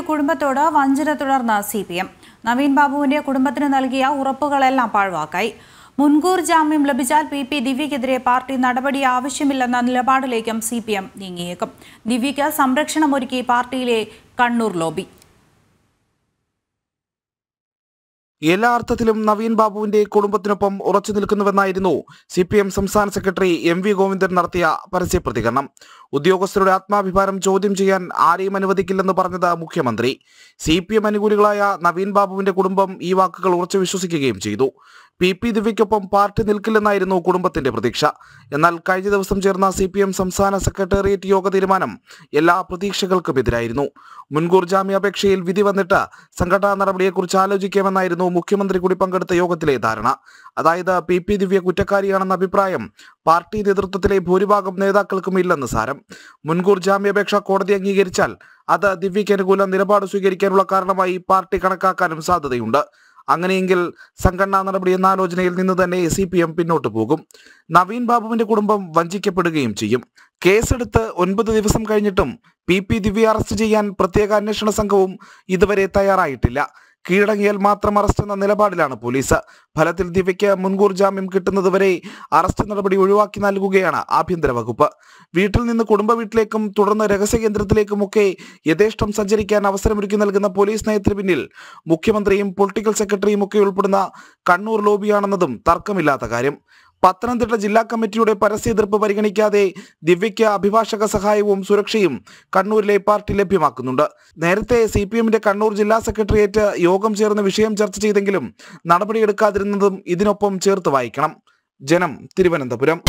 എട്ട് കുടുംബത്തോട് വഞ്ചന തുടർന്ന് സി പി എം നവീൻ ബാബുവിന്റെ കുടുംബത്തിന് നൽകിയ ഉറപ്പുകളെല്ലാം പാഴ്വാക്കായി മുൻകൂർ ജാമ്യം ലഭിച്ചാൽ പി പി ദിവ്യക്കെതിരെ പാർട്ടി നടപടി ആവശ്യമില്ലെന്ന നിലപാടിലേക്കും സി പി എം നീങ്ങിയേക്കും ദിവ്യക്ക് സംരക്ഷണമൊരുക്കി പാർട്ടിയിലെ കണ്ണൂർ ലോബി എല്ലാ അർത്ഥത്തിലും നവീൻ ബാബുവിന്റെ കുടുംബത്തിനൊപ്പം ഉറച്ചു നിൽക്കുന്നുവെന്നായിരുന്നു സി പി എം സംസ്ഥാന സെക്രട്ടറി എം വി ഗോവിന്ദൻ നടത്തിയ പരസ്യ പ്രതികരണം ഉദ്യോഗസ്ഥരുടെ ആത്മാഭിമാനം ചോദ്യം ചെയ്യാൻ ആരെയും അനുവദിക്കില്ലെന്ന് പറഞ്ഞത് മുഖ്യമന്ത്രി സി പി എം അനുകൂലികളായ നവീൻ ബാബുവിന്റെ കുടുംബം ഈ വാക്കുകൾ ഉറച്ചു വിശ്വസിക്കുകയും ചെയ്തു പി പി ദിവ്യക്കൊപ്പം പാർട്ടി നിൽക്കില്ലെന്നായിരുന്നു കുടുംബത്തിന്റെ പ്രതീക്ഷ എന്നാൽ കഴിഞ്ഞ ദിവസം ചേർന്ന സി പി എം സംസ്ഥാന സെക്രട്ടേറിയറ്റ് യോഗ തീരുമാനം എല്ലാ പ്രതീക്ഷകൾക്കും എതിരായിരുന്നു മുൻകൂർ ജാമ്യാപേക്ഷയിൽ വിധി വന്നിട്ട് സംഘടനാ നടപടിയെക്കുറിച്ച് ആലോചിക്കാമെന്നായിരുന്നു മുഖ്യമന്ത്രി കൂടി പങ്കെടുത്ത യോഗത്തിലെ ധാരണ അതായത് പി പി ദിവ്യ കുറ്റക്കാരിയാണെന്ന അഭിപ്രായം പാർട്ടി നേതൃത്വത്തിലെ ഭൂരിഭാഗം നേതാക്കൾക്കും ഇല്ലെന്ന് സാരം മുൻകൂർ ജാമ്യാപേക്ഷ കോടതി അംഗീകരിച്ചാൽ അത് ദിവ്യയ്ക്ക് അനുകൂല നിലപാട് സ്വീകരിക്കാനുള്ള കാരണമായി പാർട്ടി കണക്കാക്കാനും സാധ്യതയുണ്ട് അങ്ങനെയെങ്കിൽ സംഘടനാ നടപടി എന്ന ആലോചനയിൽ നിന്ന് തന്നെ സി പി എം പിന്നോട്ട് പോകും നവീൻ ബാബുവിന്റെ കുടുംബം വഞ്ചിക്കപ്പെടുകയും ചെയ്യും കേസെടുത്ത് ഒൻപത് ദിവസം കഴിഞ്ഞിട്ടും പി പി ദിവ്യ അറസ്റ്റ് ചെയ്യാൻ പ്രത്യേക അന്വേഷണ സംഘവും ഇതുവരെ തയ്യാറായിട്ടില്ല കീഴടങ്ങിയാൽ മാത്രം അറസ്റ്റ് എന്ന നിലപാടിലാണ് പോലീസ് ഫലത്തിൽ ദിവ്യയ്ക്ക് മുൻകൂർ ജാമ്യം കിട്ടുന്നതുവരെ അറസ്റ്റ് നടപടി ഒഴിവാക്കി നൽകുകയാണ് ആഭ്യന്തര വകുപ്പ് വീട്ടിൽ നിന്ന് കുടുംബ വീട്ടിലേക്കും തുടർന്ന് രഹസ്യ ഒക്കെ യഥേഷ്ടം സഞ്ചരിക്കാൻ അവസരമൊരുക്കി നൽകുന്ന പോലീസ് നയത്തിന് പിന്നിൽ മുഖ്യമന്ത്രിയും പൊളിറ്റിക്കൽ സെക്രട്ടറിയും ഒക്കെ ഉൾപ്പെടുന്ന കണ്ണൂർ ലോബിയാണെന്നതും തർക്കമില്ലാത്ത കാര്യം പത്തനംതിട്ട ജില്ലാ കമ്മിറ്റിയുടെ പരസ്യ എതിർപ്പ് പരിഗണിക്കാതെ ദിവ്യയ്ക്ക് അഭിഭാഷക സഹായവും സുരക്ഷയും കണ്ണൂരിലെ പാർട്ടി ലഭ്യമാക്കുന്നുണ്ട് നേരത്തെ സി പി എമ്മിന്റെ കണ്ണൂർ ജില്ലാ സെക്രട്ടേറിയറ്റ് യോഗം ചേർന്ന് വിഷയം ചർച്ച ചെയ്തെങ്കിലും നടപടിയെടുക്കാതിരുന്നതും ഇതിനൊപ്പം ചേർത്ത് വായിക്കണം ജനം തിരുവനന്തപുരം